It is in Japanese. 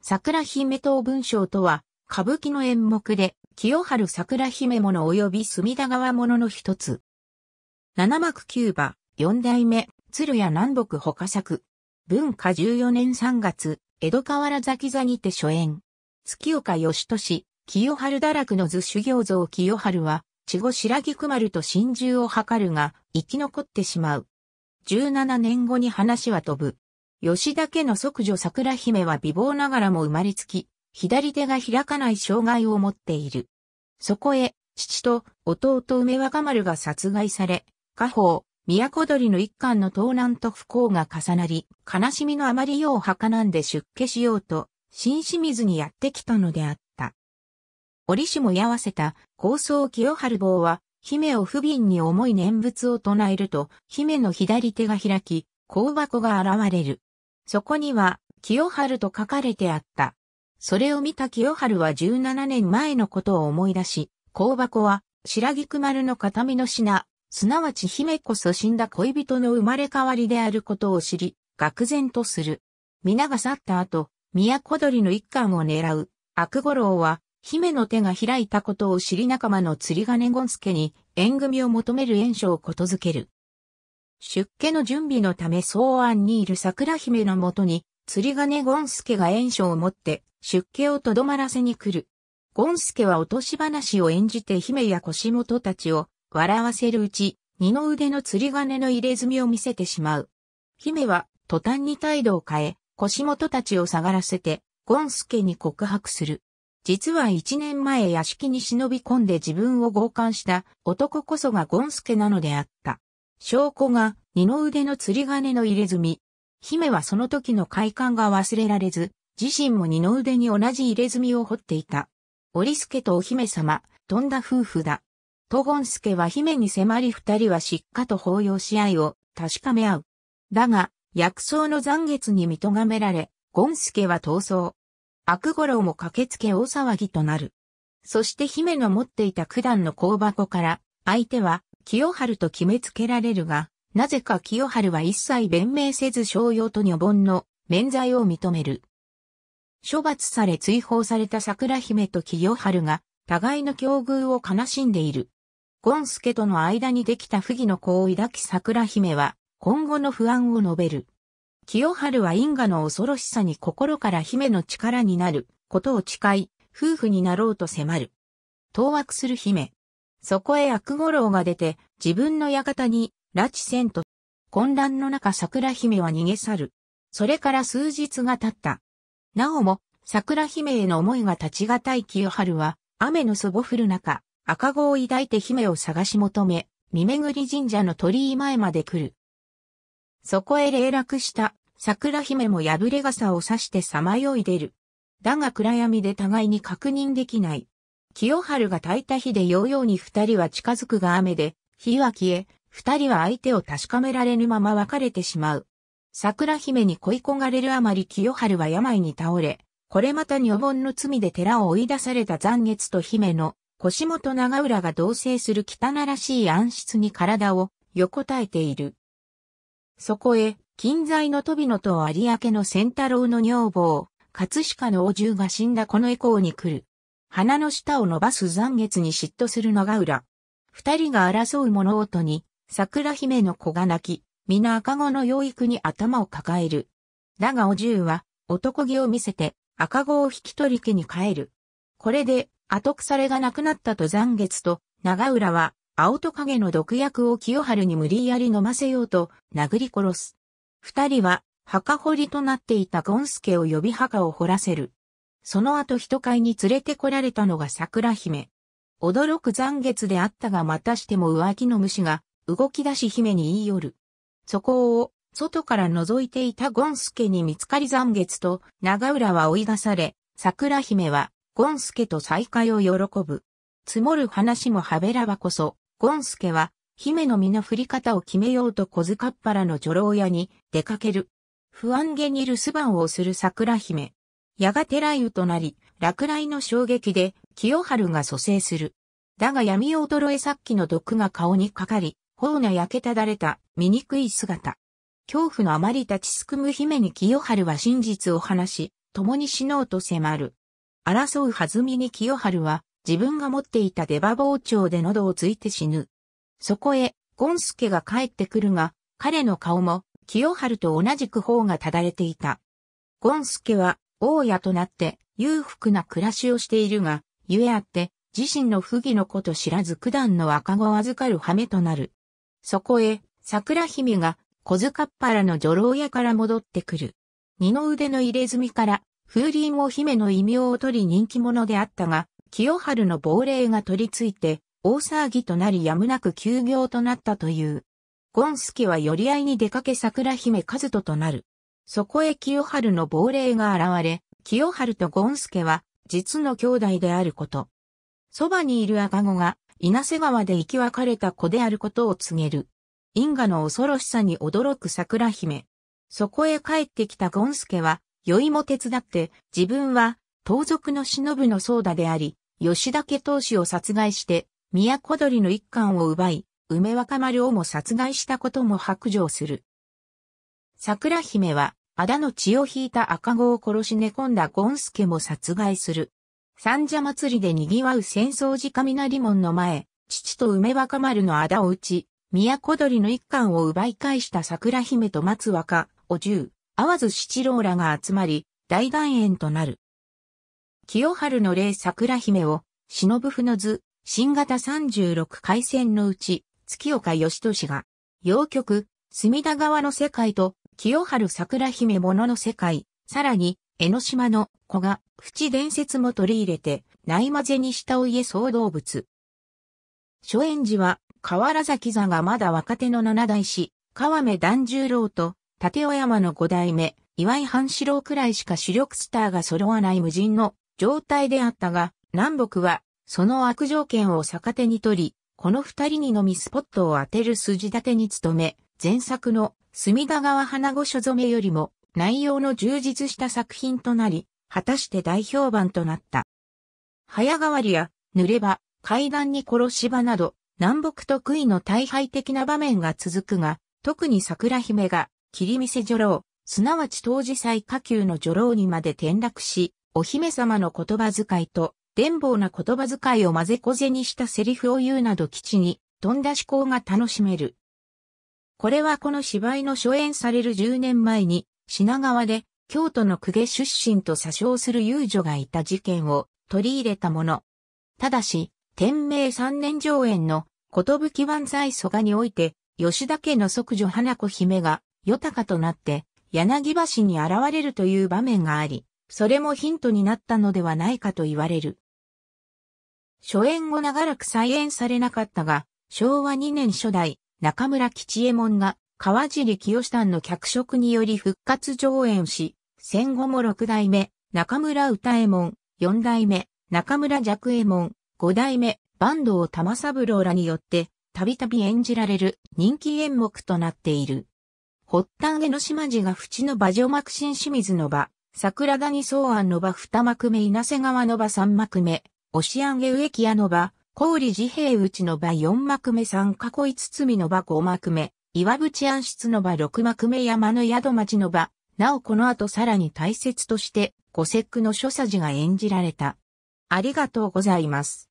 桜姫等文章とは、歌舞伎の演目で、清春桜姫物及び隅田川物の一つ。七幕九馬、四代目、鶴屋南北他作。文化十四年三月、江戸河原崎座にて初演。月岡義俊、清春堕落の図修行像清春は、千後白菊丸と心中を図るが、生き残ってしまう。十七年後に話は飛ぶ。吉田家の即女桜姫は美貌ながらも生まれつき、左手が開かない障害を持っている。そこへ、父と弟梅若丸が殺害され、家宝、都鳥の一貫の盗難と不幸が重なり、悲しみのあまり世を墓なんで出家しようと、新清水にやってきたのであった。折しも居合わせた高僧清春坊は、姫を不憫に重い念仏を唱えると、姫の左手が開き、香箱が現れる。そこには、清春と書かれてあった。それを見た清春は17年前のことを思い出し、香箱は、白菊丸の形見の品、すなわち姫こそ死んだ恋人の生まれ変わりであることを知り、愕然とする。皆が去った後、都鳥の一巻を狙う、悪五郎は、姫の手が開いたことを知り仲間の釣り金ゴンスケに、縁組を求める縁書をことづける。出家の準備のため草案にいる桜姫のもとに、釣り金ゴンスケが炎書を持って、出家をとどまらせに来る。ゴンスケは落とし話を演じて姫や腰元たちを笑わせるうち、二の腕の釣り金の入れ墨を見せてしまう。姫は途端に態度を変え、腰元たちを下がらせて、ゴンスケに告白する。実は一年前屋敷に忍び込んで自分を強姦した男こそがゴンスケなのであった。証拠が二の腕の釣り金の入れ墨。姫はその時の快感が忘れられず、自身も二の腕に同じ入れ墨を掘っていた。織助とお姫様、飛んだ夫婦だ。トゴン助は姫に迫り二人は失火と抱擁し合いを確かめ合う。だが、薬草の残月に見とがめられ、ゴン助は逃走。悪五郎も駆けつけ大騒ぎとなる。そして姫の持っていた九段の香箱から、相手は清春と決めつけられるが、なぜか清春は一切弁明せず商用と女盆の免罪を認める。処罰され追放された桜姫と清春が、互いの境遇を悲しんでいる。ゴンスケとの間にできた不義の子を抱き桜姫は、今後の不安を述べる。清春は因果の恐ろしさに心から姫の力になることを誓い、夫婦になろうと迫る。当惑する姫。そこへ悪五郎が出て、自分の館に、拉致せんと、混乱の中桜姫は逃げ去る。それから数日が経った。なおも、桜姫への思いが立ちがたい清春は、雨のそぼ降る中、赤子を抱いて姫を探し求め、見巡り神社の鳥居前まで来る。そこへ霊落した桜姫も破れ傘を差してさまよい出る。だが暗闇で互いに確認できない清春が炊いた火でヨーヨーに二人は近づくが雨で、火は消え、二人は相手を確かめられぬまま別れてしまう。桜姫に恋焦がれるあまり清春は病に倒れ、これまた女盆の罪で寺を追い出された残月と姫の、腰元長浦が同棲する汚らしい暗室に体を横たえている。そこへ、近在の飛野と有明の仙太郎の女房、葛飾のお重が死んだこのエコーに来る。鼻の下を伸ばす残月に嫉妬する長浦。二人が争う物音に、桜姫の子が泣き、皆赤子の養育に頭を抱える。だがお重は、男気を見せて、赤子を引き取り家に帰る。これで、後腐れがなくなったと残月と、長浦は、青と影の毒薬を清春に無理やり飲ませようと、殴り殺す。二人は、墓掘りとなっていたゴンスケを呼び墓を掘らせる。その後人会に連れてこられたのが桜姫。驚く残月であったがまたしても浮気の虫が動き出し姫に言い寄る。そこを外から覗いていたゴンスケに見つかり残月と長浦は追い出され、桜姫はゴンスケと再会を喜ぶ。積もる話もはべらばこそ、ゴンスケは姫の身の振り方を決めようと小塚っ腹の女郎屋に出かける。不安げに留守番をする桜姫。やがて雷雨となり、落雷の衝撃で清春が蘇生する。だが闇を衰えさっきの毒が顔にかかり、頬が焼けただれた醜い姿。恐怖のあまり立ちすくむ姫に清春は真実を話し、共に死のうと迫る。争う弾みに清春は自分が持っていた出刃包丁で喉をついて死ぬ。そこへ、ゴンスケが帰ってくるが、彼の顔も、清春と同じく頬がただれていた。ゴンスケは、大家となって裕福な暮らしをしているが、ゆえあって、自身の不義のこと知らず九段の赤子を預かる羽目となる。そこへ、桜姫が、小塚っ腹の女郎屋から戻ってくる。二の腕の入れ墨から、風鈴を姫の異名を取り人気者であったが、清春の亡霊が取り付いて、大騒ぎとなりやむなく休業となったという。ゴンスケは寄り合いに出かけ桜姫和人となる。そこへ清春の亡霊が現れ、清春とゴンスケは、実の兄弟であること。そばにいる赤子が、稲瀬川で生き別れた子であることを告げる。因果の恐ろしさに驚く桜姫。そこへ帰ってきたゴンスケは、酔いも手伝って、自分は、盗賊の忍ぶの僧だであり、吉田家当主を殺害して、都鳥の一貫を奪い、梅若丸をも殺害したことも白状する。桜姫は、あだの血を引いた赤子を殺し寝込んだゴンスケも殺害する。三者祭りで賑わう戦争時雷門の前、父と梅若丸のあだを打ち、都鳥の一貫を奪い返した桜姫と松若、おあわず七郎らが集まり、大団円となる。清春の霊桜姫を、忍不の図、新型三十六回戦のうち、月岡義俊が、洋曲、隅田川の世界と、清春桜姫物の世界、さらに、江ノ島の子が、淵伝説も取り入れて、ない混ぜにしたお家総動物。初演時は、河原崎座がまだ若手の七代師、川目團十郎と、立尾山の五代目、岩井半四郎くらいしか主力スターが揃わない無人の状態であったが、南北は、その悪条件を逆手に取り、この二人にのみスポットを当てる筋立てに努め、前作の隅田川花御所染めよりも内容の充実した作品となり、果たして大評判となった。早変わりや、濡れ場、階段に殺し場など、南北得意の大敗的な場面が続くが、特に桜姫が、霧見せ女郎、すなわち当時祭下級の女郎にまで転落し、お姫様の言葉遣いと、伝望な言葉遣いを混ぜこぜにしたセリフを言うなど基地に、飛んだ思考が楽しめる。これはこの芝居の初演される10年前に、品川で、京都の公家出身と詐称する遊女がいた事件を取り入れたもの。ただし、天明3年上演の、ことぶき万歳蘇我において、吉田家の即女花子姫が、たかとなって、柳橋に現れるという場面があり、それもヒントになったのではないかと言われる。初演後長らく再演されなかったが、昭和2年初代、中村吉右衛門が川尻清さんの脚色により復活上演し、戦後も六代目、中村歌右衛門、四代目、中村若右衛門、五代目、坂東玉三郎らによって、たびたび演じられる人気演目となっている。発端江の島寺が淵の場女幕新清水の場、桜谷草案の場二幕目稲瀬川の場三幕目、押上植木屋の場、氷自閉打ちの場4幕目三囲い包みの場5幕目、岩淵暗室の場6幕目山の宿町の場、なおこの後さらに大切として、五節句の諸佐寺が演じられた。ありがとうございます。